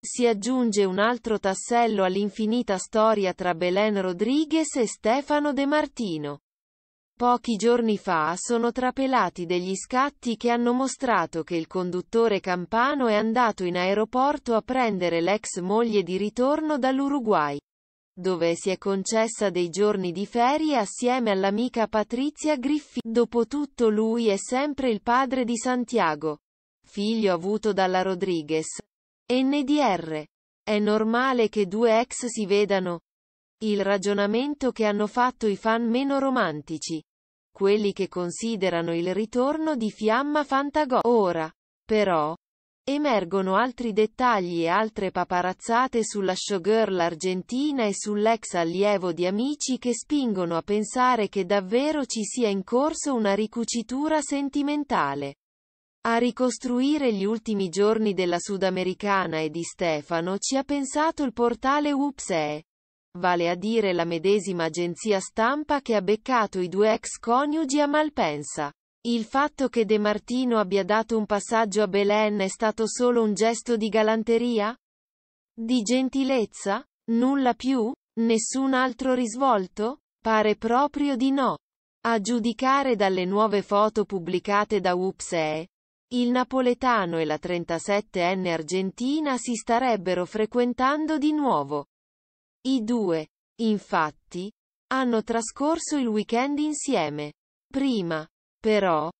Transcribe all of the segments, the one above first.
Si aggiunge un altro tassello all'infinita storia tra Belen Rodriguez e Stefano De Martino. Pochi giorni fa sono trapelati degli scatti che hanno mostrato che il conduttore campano è andato in aeroporto a prendere l'ex moglie di ritorno dall'Uruguay, dove si è concessa dei giorni di ferie assieme all'amica Patrizia Griffi. Dopotutto lui è sempre il padre di Santiago, figlio avuto dalla Rodriguez, NDR. È normale che due ex si vedano. Il ragionamento che hanno fatto i fan meno romantici. Quelli che considerano il ritorno di Fiamma Fantago. Ora, però, emergono altri dettagli e altre paparazzate sulla showgirl argentina e sull'ex allievo di amici che spingono a pensare che davvero ci sia in corso una ricucitura sentimentale. A ricostruire gli ultimi giorni della sudamericana e di Stefano ci ha pensato il portale UPSE, vale a dire la medesima agenzia stampa che ha beccato i due ex coniugi a Malpensa. Il fatto che De Martino abbia dato un passaggio a Belen è stato solo un gesto di galanteria? Di gentilezza? Nulla più? Nessun altro risvolto? Pare proprio di no. A giudicare dalle nuove foto pubblicate da UPSE, il napoletano e la 37enne argentina si starebbero frequentando di nuovo. I due, infatti, hanno trascorso il weekend insieme. Prima, però,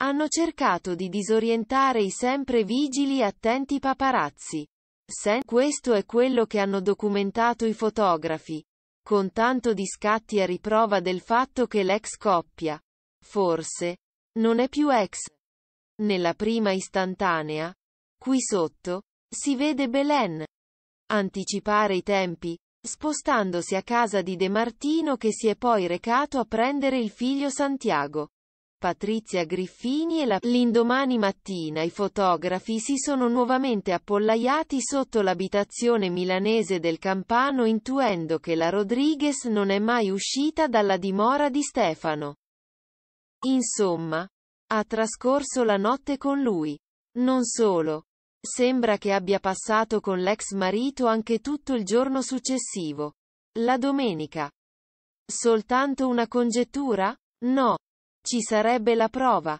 hanno cercato di disorientare i sempre vigili e attenti paparazzi. Sen questo è quello che hanno documentato i fotografi, con tanto di scatti a riprova del fatto che l'ex coppia, forse, non è più ex. Nella prima istantanea, qui sotto, si vede Belen. Anticipare i tempi, spostandosi a casa di De Martino che si è poi recato a prendere il figlio Santiago. Patrizia Griffini e la L'indomani mattina i fotografi si sono nuovamente appollaiati sotto l'abitazione milanese del Campano intuendo che la Rodriguez non è mai uscita dalla dimora di Stefano. Insomma, ha trascorso la notte con lui. Non solo. Sembra che abbia passato con l'ex marito anche tutto il giorno successivo. La domenica. Soltanto una congettura? No. Ci sarebbe la prova.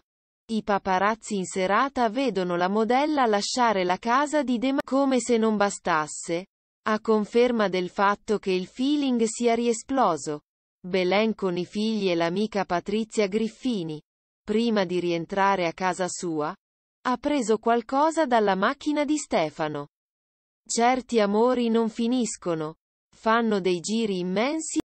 I paparazzi in serata vedono la modella lasciare la casa di De Ma- come se non bastasse. A conferma del fatto che il feeling sia riesploso. Belen con i figli e l'amica Patrizia Griffini prima di rientrare a casa sua, ha preso qualcosa dalla macchina di Stefano. Certi amori non finiscono, fanno dei giri immensi